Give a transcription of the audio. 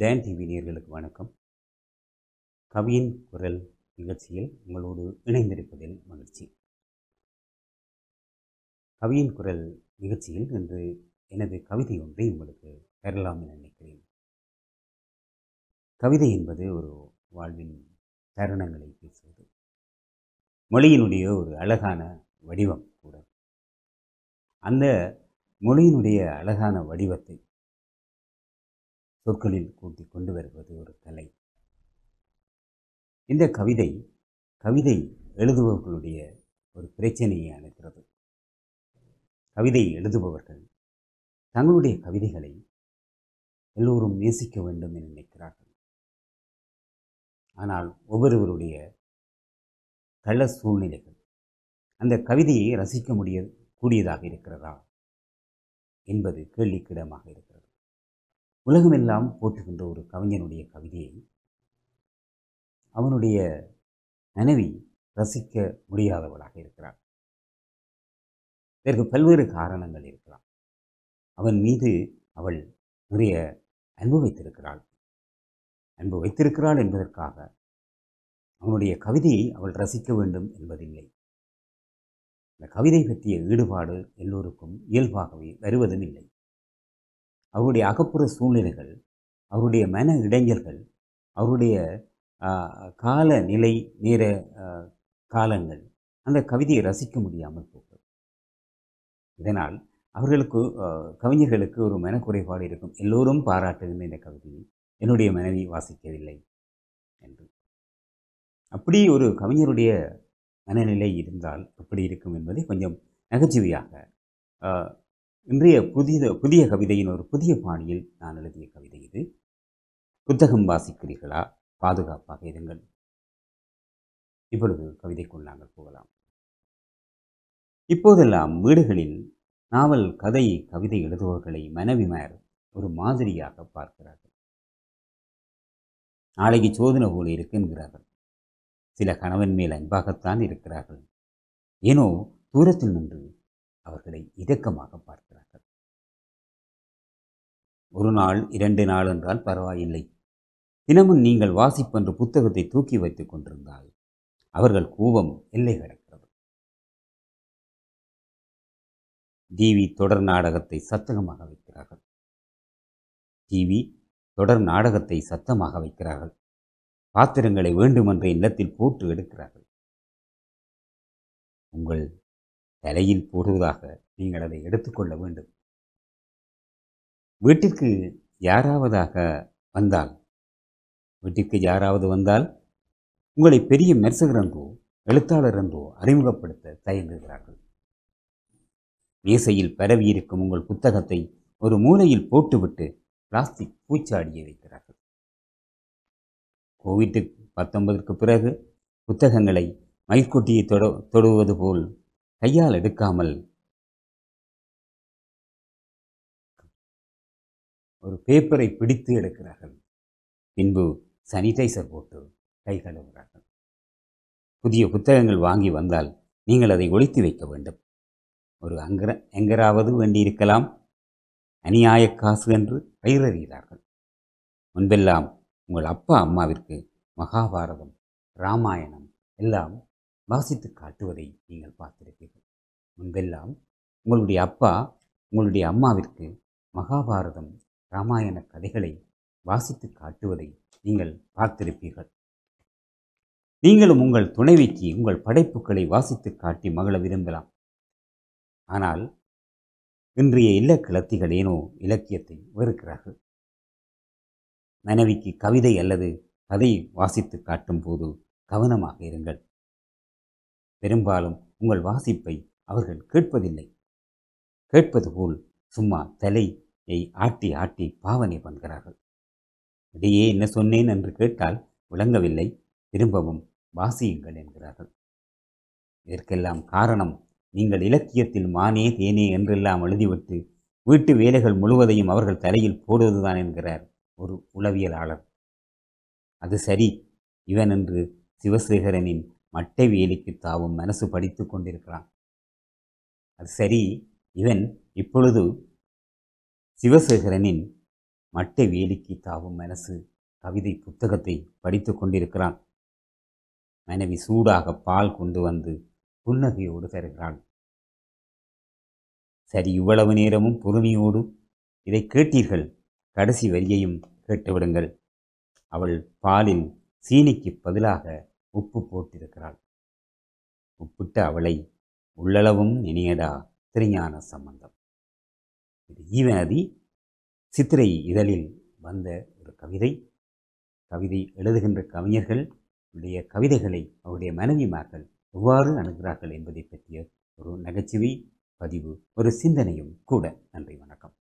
tan TV நேர்களுக்கு வணக்கம் கவியின் குரல் நிகழ்ச்சியில் உங்களோடு இணைந்திருப்பதில் மகிழ்ச்சி கவியின் குரல் நிகழ்ச்சியில் இன்று எனது கவிதை ஒன்றை உங்களுக்கு பெறலாம் என நினைக்கிறேன் கவிதை என்பது ஒரு வாழ்வின் தருணங்களை பேசுவது மொழியினுடைய ஒரு அழகான வடிவம் கூட அந்த மொழியினுடைய அழகான வடிவத்தை சொற்களில் கூட்டி கொண்டு வருவது ஒரு கலை இந்த கவிதை கவிதை எழுதுபவர்களுடைய ஒரு பிரச்சனையை அழைக்கிறது கவிதை எழுதுபவர்கள் தங்களுடைய கவிதைகளை எல்லோரும் நேசிக்க வேண்டும் என நினைக்கிறார்கள் ஆனால் ஒவ்வொருவருடைய கள்ள சூழ்நிலைகள் அந்த கவிதையை ரசிக்க முடிய கூடியதாக இருக்கிறதா என்பது கேள்விக்கிடமாக இருக்கிறது உலகமெல்லாம் போற்றுகின்ற ஒரு கவிஞனுடைய கவிதையை அவனுடைய மனைவி ரசிக்க முடியாதவளாக இருக்கிறார் இதற்கு பல்வேறு காரணங்கள் இருக்கலாம் அவன் மீது அவள் நிறைய அன்பு வைத்திருக்கிறாள் அன்பு வைத்திருக்கிறாள் என்பதற்காக அவனுடைய கவிதையை அவள் ரசிக்க வேண்டும் என்பதில்லை இந்த கவிதை பற்றிய ஈடுபாடு எல்லோருக்கும் இயல்பாகவே வருவதும் இல்லை அவருடைய அகப்புற சூழ்நிலைகள் அவருடைய மன இடைஞ்சல்கள் அவருடைய கால நிலை நேர காலங்கள் அந்த கவிதையை ரசிக்க முடியாமல் போகும் இதனால் அவர்களுக்கு கவிஞர்களுக்கு ஒரு மனக்குறைபாடு இருக்கும் எல்லோரும் பாராட்டுகின்ற இந்த கவிதையை என்னுடைய மனைவி வாசிக்கவில்லை என்று அப்படி ஒரு கவிஞருடைய மனநிலை இருந்தால் அப்படி இருக்கும் என்பதை கொஞ்சம் நகைச்சுவையாக இன்றைய புதிய புதிய கவிதையின் ஒரு புதிய பாணியில் நான் எழுதிய கவிதை இது புத்தகம் வாசிக்கிறீர்களா பாதுகாப்பாக இருங்கள் இப்பொழுது கவிதைக்குள் நாங்கள் போகலாம் இப்போதெல்லாம் வீடுகளில் நாவல் கதை கவிதை எழுதுபவர்களை மனைவிமார் ஒரு மாதிரியாக பார்க்கிறார்கள் நாளைக்கு சோதனை போல என்கிறார்கள் சில கணவன் மேல் அன்பாகத்தான் இருக்கிறார்கள் ஏனோ தூரத்தில் நின்று அவர்களை இதக்கமாக பார்க்கிறார்கள் ஒரு நாள் இரண்டு நாள் என்றால் பரவாயில்லை தினமும் நீங்கள் வாசிப்பன்று புத்தகத்தை தூக்கி வைத்துக் கொண்டிருந்தால் அவர்கள் கோபம் எல்லை கிடக்கிறது டிவி தொடர் நாடகத்தை சத்தகமாக வைக்கிறார்கள் டிவி தொடர் நாடகத்தை சத்தமாக வைக்கிறார்கள் பாத்திரங்களை வேண்டுமென்ற இல்லத்தில் போட்டு எடுக்கிறார்கள் உங்கள் தலையில் போடுவதாக நீங்கள் அதை எடுத்துக்கொள்ள வேண்டும் வீட்டிற்கு யாராவதாக வந்தால் வீட்டிற்கு யாராவது வந்தால் உங்களை பெரிய மெர்சகர் என்றோ எழுத்தாளர் என்றோ அறிமுகப்படுத்த தயங்குகிறார்கள் மேசையில் பரவியிருக்கும் உங்கள் புத்தகத்தை ஒரு மூலையில் போட்டுவிட்டு பிளாஸ்டிக் பூச்சாடியை வைக்கிறார்கள் கோவிட்டு பத்தொன்பதற்கு பிறகு புத்தகங்களை மைக்குட்டியை தொட தொடுவது போல் கையால் எடுக்காமல் ஒரு பேப்பரை பிடித்து எடுக்கிறார்கள் பின்பு சானிடைசர் போட்டு கை கழுவுகிறார்கள் புதிய புத்தகங்கள் வாங்கி வந்தால் நீங்கள் அதை ஒழித்து வைக்க வேண்டும் ஒரு அங்கர எங்கராவது வேண்டியிருக்கலாம் அநியாய காசு என்று பயிரறிகிறார்கள் முன்பெல்லாம் உங்கள் அப்பா அம்மாவிற்கு மகாபாரதம் ராமாயணம் எல்லாம் வாசித்து காட்டுவதை நீங்கள் பார்த்திருப்பீர்கள் முன்பெல்லாம் உங்களுடைய அப்பா உங்களுடைய அம்மாவிற்கு மகாபாரதம் ராமாயண கதைகளை வாசித்து காட்டுவதை நீங்கள் பார்த்திருப்பீர்கள் நீங்களும் உங்கள் துணைவிக்கு உங்கள் படைப்புகளை வாசித்து காட்டி மகிழ விரும்பலாம் ஆனால் இன்றைய இல்லக்கிழத்திகள் ஏனோ இலக்கியத்தை வெறுக்கிறார்கள் மனைவிக்கு கவிதை அல்லது கதை வாசித்து காட்டும் போது கவனமாக இருங்கள் பெரும்பாலும் உங்கள் வாசிப்பை அவர்கள் கேட்பதில்லை கேட்பது போல் சும்மா தலையை ஆட்டி ஆட்டி பாவனை பண்ணுகிறார்கள் இடையே என்ன சொன்னேன் என்று கேட்டால் விளங்கவில்லை திரும்பவும் வாசியுங்கள் என்கிறார்கள் இதற்கெல்லாம் காரணம் நீங்கள் இலக்கியத்தில் மானே தேனே என்றெல்லாம் எழுதிவிட்டு வீட்டு வேலைகள் முழுவதையும் அவர்கள் தலையில் போடுவதுதான் என்கிறார் ஒரு உளவியலாளர் அது சரி இவன் என்று சிவசேகரனின் மட்டை வேலிக்கு தாவும் மனசு படித்து கொண்டிருக்கிறான் அது சரி இவன் இப்பொழுது சிவசேகரனின் மட்டை வேலிக்கு தாவும் மனசு கவிதை புத்தகத்தை படித்து கொண்டிருக்கிறான் மனைவி சூடாக பால் கொண்டு வந்து புன்னகையோடு தருகிறாள் சரி இவ்வளவு நேரமும் பொறுமையோடு இதை கேட்டீர்கள் கடைசி வரியையும் கேட்டுவிடுங்கள் அவள் பாலில் சீனிக்கு பதிலாக உப்பு போட்டிருக்கிறாள் உப்பிட்ட அவளை உள்ளளவும் இனியதா திருஞான சம்பந்தம் இது ஈவநதி சித்திரை இதழில் வந்த ஒரு கவிதை கவிதை எழுதுகின்ற கவிஞர்கள் உடைய கவிதைகளை அவருடைய மனைவிமார்கள் எவ்வாறு அணுகிறார்கள் என்பதை பற்றிய ஒரு நகைச்சுவை பதிவு ஒரு சிந்தனையும் கூட நன்றி வணக்கம்